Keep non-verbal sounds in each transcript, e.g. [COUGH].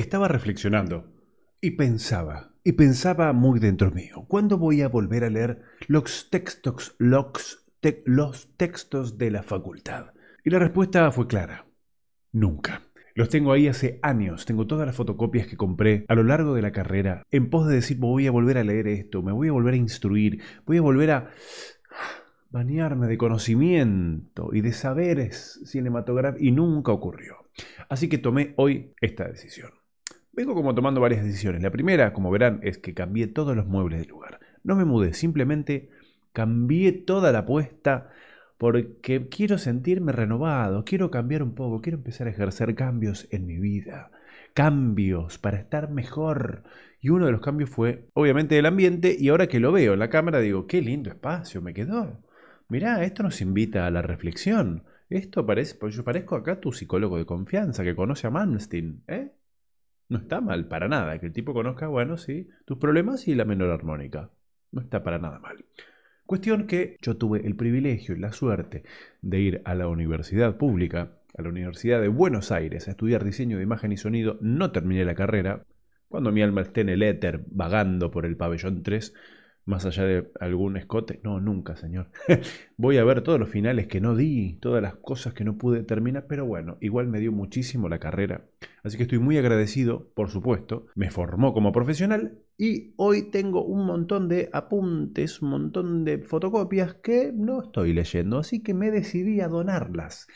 Estaba reflexionando y pensaba, y pensaba muy dentro mío, ¿cuándo voy a volver a leer los textos, los, los textos de la facultad? Y la respuesta fue clara, nunca. Los tengo ahí hace años, tengo todas las fotocopias que compré a lo largo de la carrera, en pos de decir, voy a volver a leer esto, me voy a volver a instruir, voy a volver a bañarme de conocimiento y de saberes cinematográficos, y nunca ocurrió. Así que tomé hoy esta decisión. Vengo como tomando varias decisiones. La primera, como verán, es que cambié todos los muebles del lugar. No me mudé, simplemente cambié toda la apuesta porque quiero sentirme renovado, quiero cambiar un poco, quiero empezar a ejercer cambios en mi vida, cambios para estar mejor. Y uno de los cambios fue, obviamente, el ambiente y ahora que lo veo en la cámara digo, qué lindo espacio me quedó. Mirá, esto nos invita a la reflexión. Esto parece, pues yo parezco acá tu psicólogo de confianza que conoce a Manstein, ¿eh? No está mal, para nada, que el tipo conozca, bueno, sí, tus problemas y la menor armónica. No está para nada mal. Cuestión que yo tuve el privilegio y la suerte de ir a la universidad pública, a la Universidad de Buenos Aires, a estudiar diseño de imagen y sonido. No terminé la carrera. Cuando mi alma esté en el éter, vagando por el pabellón 3, más allá de algún escote. No, nunca, Señor. [LAUGHS] Voy a ver todos los finales que no di, todas las cosas que no pude terminar, pero bueno, igual me dio muchísimo la carrera. Así que estoy muy agradecido, por supuesto. Me formó como profesional y hoy tengo un montón de apuntes, un montón de fotocopias que no estoy leyendo, así que me decidí a donarlas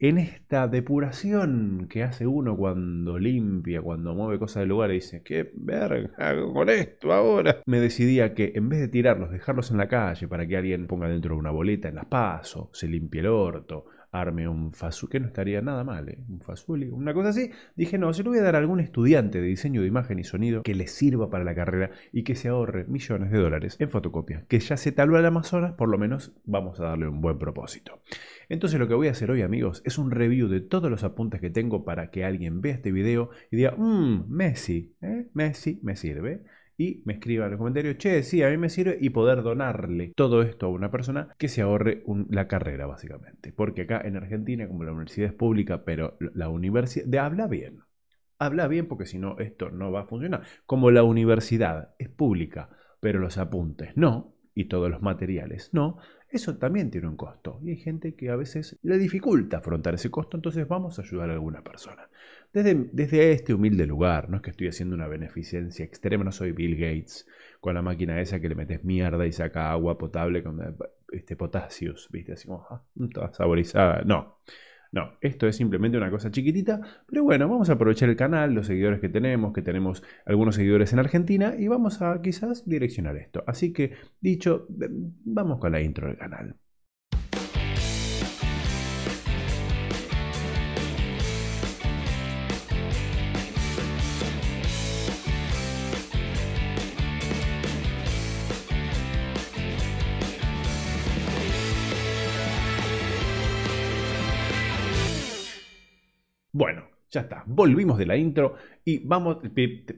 en esta depuración que hace uno cuando limpia, cuando mueve cosas del lugar y dice, qué verga hago con esto ahora, me decidía que en vez de tirarlos, dejarlos en la calle para que alguien ponga dentro de una boleta en las pasos, se limpie el orto, arme un Fazuli, que no estaría nada mal, ¿eh? un Fazuli, una cosa así. Dije, no, se lo voy a dar a algún estudiante de diseño de imagen y sonido que le sirva para la carrera y que se ahorre millones de dólares en fotocopias, que ya se taló al Amazonas, por lo menos vamos a darle un buen propósito. Entonces lo que voy a hacer hoy, amigos, es un review de todos los apuntes que tengo para que alguien vea este video y diga, mmm, Messi, ¿eh? Messi me sirve y me escriba en los comentarios, che, sí, a mí me sirve y poder donarle todo esto a una persona que se ahorre la carrera, básicamente. Porque acá en Argentina, como la universidad es pública, pero la universidad de habla bien. Habla bien porque si no, esto no va a funcionar. Como la universidad es pública, pero los apuntes no, y todos los materiales no, eso también tiene un costo y hay gente que a veces le dificulta afrontar ese costo, entonces vamos a ayudar a alguna persona. Desde, desde este humilde lugar, no es que estoy haciendo una beneficencia extrema, no soy Bill Gates con la máquina esa que le metes mierda y saca agua potable con eh, este, potasio, ¿viste? Así como, ah, saborizada. No, no, esto es simplemente una cosa chiquitita, pero bueno, vamos a aprovechar el canal, los seguidores que tenemos, que tenemos algunos seguidores en Argentina, y vamos a quizás direccionar esto. Así que, dicho, vamos con la intro del canal. Bueno, ya está. Volvimos de la intro y vamos.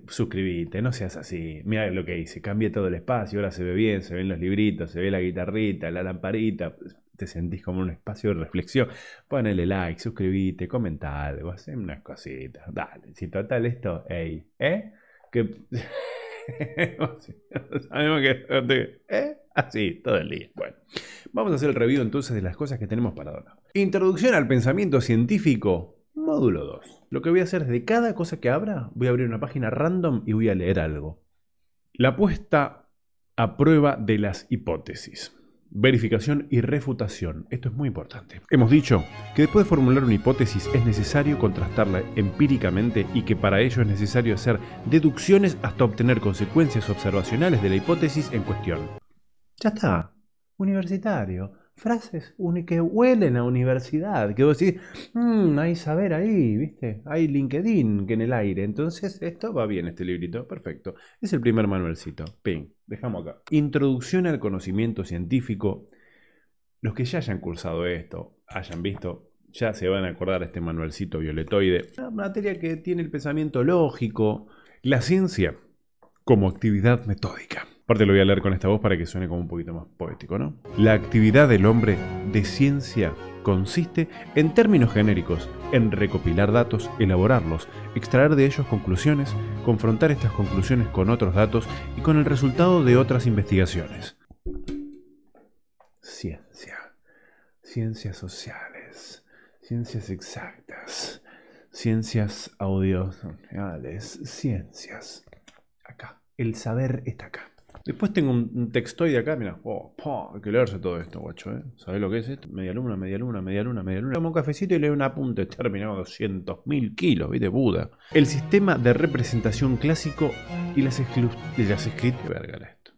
Suscribite, no seas así. Mira lo que hice. Cambié todo el espacio. Ahora se ve bien, se ven los libritos, se ve la guitarrita, la lamparita. Te sentís como un espacio de reflexión. Ponele like, suscribite, comenta algo, hacé unas cositas. Dale, si total esto, ey, ¿eh? Que. [LAUGHS] Sabemos que. ¿eh? Así, todo el día. Bueno, vamos a hacer el review entonces de las cosas que tenemos para donar. Introducción al pensamiento científico Módulo 2. Lo que voy a hacer es de cada cosa que abra, voy a abrir una página random y voy a leer algo. La puesta a prueba de las hipótesis. Verificación y refutación. Esto es muy importante. Hemos dicho que después de formular una hipótesis es necesario contrastarla empíricamente y que para ello es necesario hacer deducciones hasta obtener consecuencias observacionales de la hipótesis en cuestión. Ya está. Universitario frases que huelen a universidad, que vos decís, mm, hay saber ahí, ¿viste? Hay LinkedIn que en el aire. Entonces, esto va bien, este librito, perfecto. Es el primer manualcito. Ping, dejamos acá. Introducción al conocimiento científico. Los que ya hayan cursado esto, hayan visto, ya se van a acordar este manualcito violetoide. Una materia que tiene el pensamiento lógico, la ciencia como actividad metódica. Aparte lo voy a leer con esta voz para que suene como un poquito más poético, ¿no? La actividad del hombre de ciencia consiste, en términos genéricos, en recopilar datos, elaborarlos, extraer de ellos conclusiones, confrontar estas conclusiones con otros datos y con el resultado de otras investigaciones. Ciencia. Ciencias sociales. Ciencias exactas. Ciencias audiovisuales. Ciencias. Acá. El saber está acá. Después tengo un, textoide acá, mira, oh, hay que leerse todo esto, guacho, ¿eh? ¿Sabés lo que es esto? Media luna, media luna, media luna, media luna. Tomo un cafecito y leo un apunte, este terminado 200.000 kilos, ¿viste? Buda. El sistema de representación clásico y las, y Verga, esto.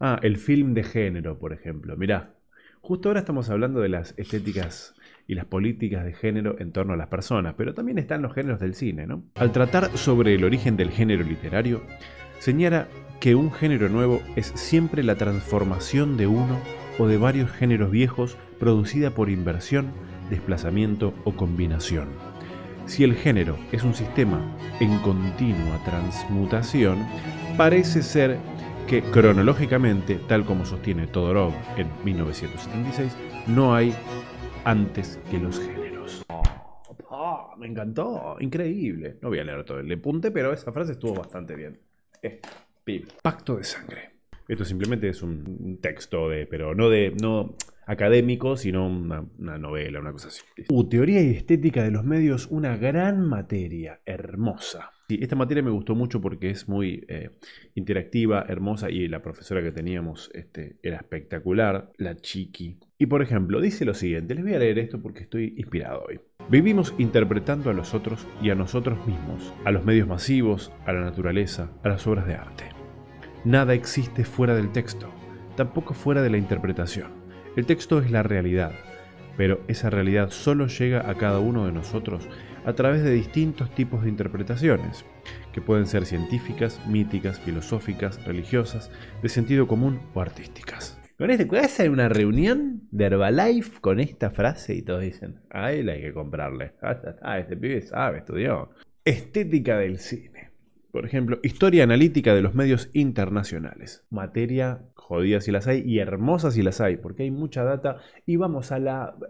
Ah, el film de género, por ejemplo, mirá. Justo ahora estamos hablando de las estéticas y las políticas de género en torno a las personas, pero también están los géneros del cine, ¿no? Al tratar sobre el origen del género literario, señala que un género nuevo es siempre la transformación de uno o de varios géneros viejos producida por inversión, desplazamiento o combinación. Si el género es un sistema en continua transmutación, parece ser que cronológicamente, tal como sostiene Todorov en 1976, no hay antes que los géneros. Oh, me encantó, increíble. No voy a leer todo el punte, pero esa frase estuvo bastante bien. Pacto de sangre. Esto simplemente es un texto de, pero no de, no académico, sino una, novela, una cosa así. U, uh, teoría y estética de los medios, una gran materia, hermosa. Sí, esta materia me gustó mucho porque es muy eh, interactiva, hermosa y la profesora que teníamos este, era espectacular, la chiqui. Y por ejemplo, dice lo siguiente, les voy a leer esto porque estoy inspirado hoy. Vivimos interpretando a los otros y a nosotros mismos, a los medios masivos, a la naturaleza, a las obras de arte. Nada existe fuera del texto, tampoco fuera de la interpretación. El texto es la realidad, pero esa realidad solo llega a cada uno de nosotros a través de distintos tipos de interpretaciones, que pueden ser científicas, míticas, filosóficas, religiosas, de sentido común o artísticas. Con este, ¿puedes hacer una reunión de Herbalife con esta frase? Y todos dicen, ahí la hay que comprarle. [LAUGHS] Ah, este pibe sabe, estudió. Estética del cine. Por ejemplo, historia analítica de los medios internacionales. Materia jodida si las hay y hermosa si las hay, porque hay mucha data y vamos a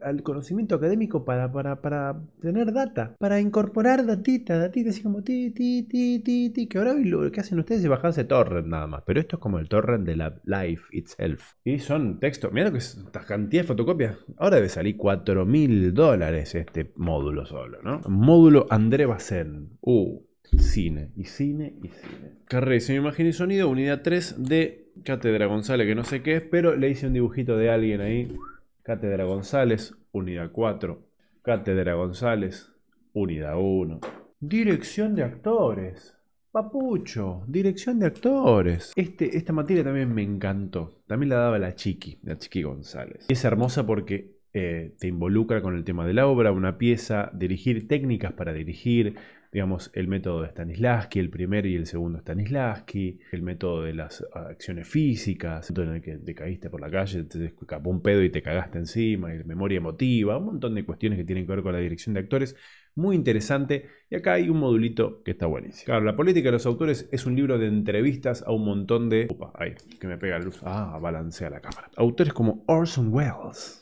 al conocimiento académico para, para, tener data, para incorporar datita, datita así como ti, ti, ti, ti, ti, que ahora lo que hacen ustedes es bajarse torrent nada más, pero esto es como el torrent de la life itself. Y son textos, mira lo que es esta cantidad de fotocopias, ahora debe salir 4 mil dólares este módulo solo, ¿no? Módulo André Bacen. Uh, cine y cine y cine. Carré, imagen y sonido, unidad 3 de Cátedra González, que no sé qué es, pero le hice un dibujito de alguien ahí. Cátedra González, unidad 4. Cátedra González, unidad 1. Dirección de actores. Papucho, dirección de actores. Este, esta materia también me encantó. También la daba la Chiqui, la Chiqui González. es hermosa porque eh, te involucra con el tema de la obra, una pieza, dirigir técnicas para dirigir, digamos, el método de Stanislavski, el primer y el segundo Stanislavski, el método de las acciones físicas, en el que te caíste por la calle, te escapó un pedo y te cagaste encima, y memoria emotiva, un montón de cuestiones que tienen que ver con la dirección de actores, muy interesante. Y acá hay un modulito que está buenísimo. Claro, La política de los autores es un libro de entrevistas a un montón de... Upa, ahí, que me pega la luz. Ah, balancea la cámara. Autores como Orson Welles.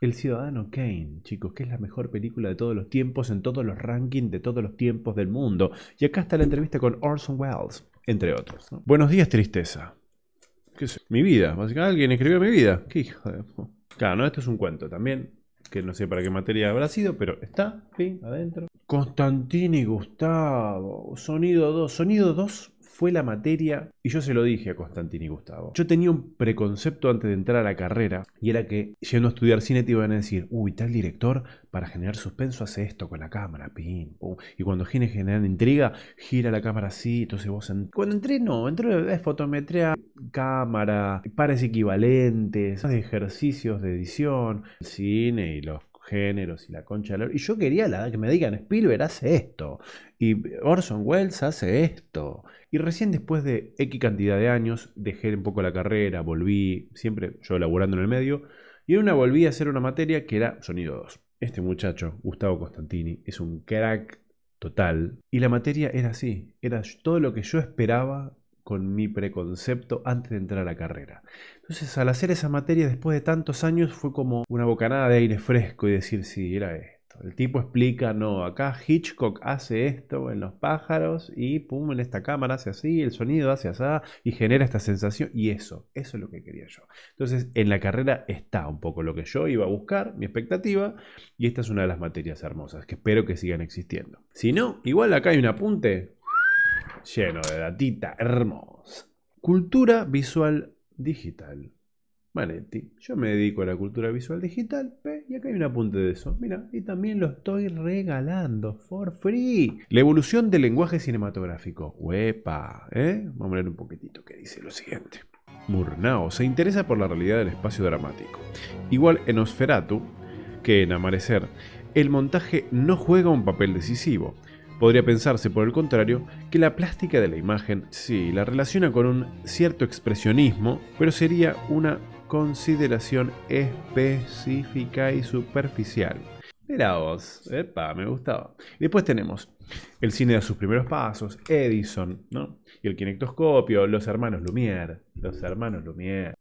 El Ciudadano Kane, chicos, que es la mejor película de todos los tiempos en todos los rankings de todos los tiempos del mundo. Y acá está la entrevista con Orson Welles, entre otros. Buenos días, tristeza. ¿Qué es? Mi vida, básicamente alguien escribió mi vida. Qué hijo de... Claro, no, esto es un cuento también, que no sé para qué materia habrá sido, pero está, sí, adentro. y Gustavo, sonido 2, sonido 2 fue la materia, y yo se lo dije a Constantín y Gustavo. Yo tenía un preconcepto antes de entrar a la carrera, y era que yendo a estudiar cine te iban a decir, uy, tal director, para generar suspenso hace esto con la cámara, pim, pum. Y cuando gine generan intriga, gira la cámara así, entonces vos... En... Cuando entré, no, entré de fotometría, cámara, pares equivalentes, ejercicios de edición, cine y los géneros y la concha de la... Y yo quería la, que me digan, Spielberg hace esto, y Orson Welles hace esto. Y recién después de X cantidad de años, dejé un poco la carrera, volví, siempre yo laburando en el medio, y una volví a hacer una materia que era Sonido 2. Este muchacho, Gustavo Constantini, es un crack total. Y la materia era así, era todo lo que yo esperaba con mi preconcepto antes de entrar a la carrera. Entonces, al hacer esa materia después de tantos años fue como una bocanada de aire fresco y decir, sí, era esto. El tipo explica, no, acá Hitchcock hace esto en los pájaros y pum, en esta cámara hace así, el sonido hace así y genera esta sensación y eso, eso es lo que quería yo. Entonces, en la carrera está un poco lo que yo iba a buscar, mi expectativa, y esta es una de las materias hermosas que espero que sigan existiendo. Si no, igual acá hay un apunte lleno de datita hermoso. Cultura visual digital. Manetti, yo me dedico a la cultura visual digital y acá hay un apunte de eso. Mira, y también lo estoy regalando for free. La evolución del lenguaje cinematográfico. Huepa, ¿eh? Vamos a leer un poquitito que dice lo siguiente. Murnau se interesa por la realidad del espacio dramático. Igual en Osferatu que en Amarecer, el montaje no juega un papel decisivo. Podría pensarse, por el contrario, que la plástica de la imagen sí la relaciona con un cierto expresionismo, pero sería una consideración específica y superficial. Mira vos, me gustaba. Después tenemos el cine de sus primeros pasos, Edison, ¿no? Y el kinectoscopio, los hermanos Lumière, los hermanos Lumière.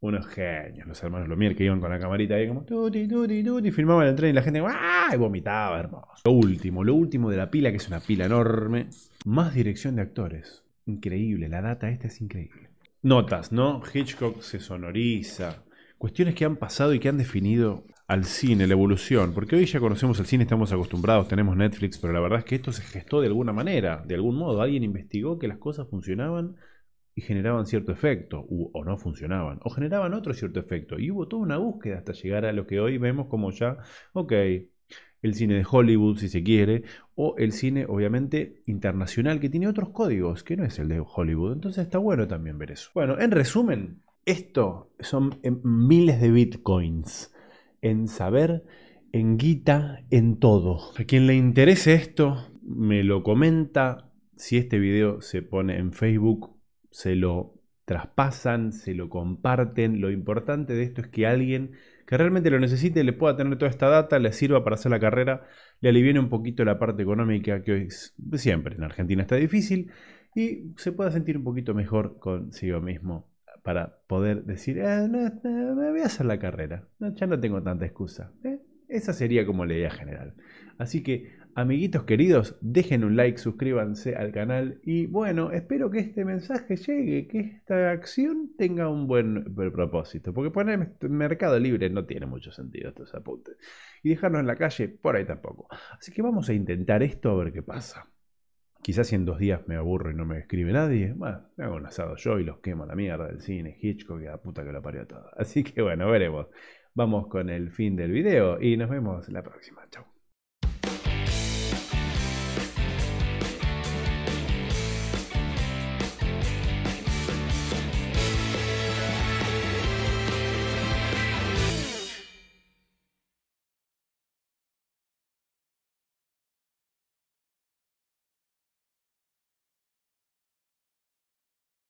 Unos genios, los hermanos Lumière que iban con la camarita ahí como tuti, tuti, tuti, filmaban el tren y la gente ah", vomitaba, hermoso. Lo último, lo último de la pila, que es una pila enorme. Más dirección de actores. Increíble, la data esta es increíble. Notas, ¿no? Hitchcock se sonoriza. Cuestiones que han pasado y que han definido al cine, la evolución, porque hoy ya conocemos el cine, estamos acostumbrados, tenemos Netflix, pero la verdad es que esto se gestó de alguna manera, de algún modo. Alguien investigó que las cosas funcionaban y generaban cierto efecto, o no funcionaban, o generaban otro cierto efecto. Y hubo toda una búsqueda hasta llegar a lo que hoy vemos como ya, ok, el cine de Hollywood, si se quiere, o el cine, obviamente, internacional, que tiene otros códigos, que no es el de Hollywood. Entonces está bueno también ver eso. Bueno, en resumen, esto son em, miles de bitcoins en saber, en guita, en todo. A quien le interese esto, me lo comenta. Si este video se pone en Facebook, se lo traspasan, se lo comparten. Lo importante de esto es que alguien que realmente lo necesite le pueda tener toda esta data, le sirva para hacer la carrera, le aliviene un poquito la parte económica que hoy siempre en Argentina está difícil y se pueda sentir un poquito mejor consigo mismo para poder decir, ah, me voy a hacer la carrera, ya no tengo tanta excusa. ¿eh? Esa sería como la idea general. Así que Amiguitos queridos, dejen un like, suscríbanse al canal y bueno, espero que este mensaje llegue, que esta acción tenga un buen propósito, porque poner mercado libre no tiene mucho sentido estos apuntes. Y dejarnos en la calle, por ahí tampoco. Así que vamos a intentar esto a ver qué pasa. Quizás si en dos días me aburro y no me escribe nadie, bueno, me hago un asado yo y los quemo a la mierda del cine, Hitchcock que la puta que lo parió todo. Así que bueno, veremos. Vamos con el fin del video y nos vemos la próxima. Chau.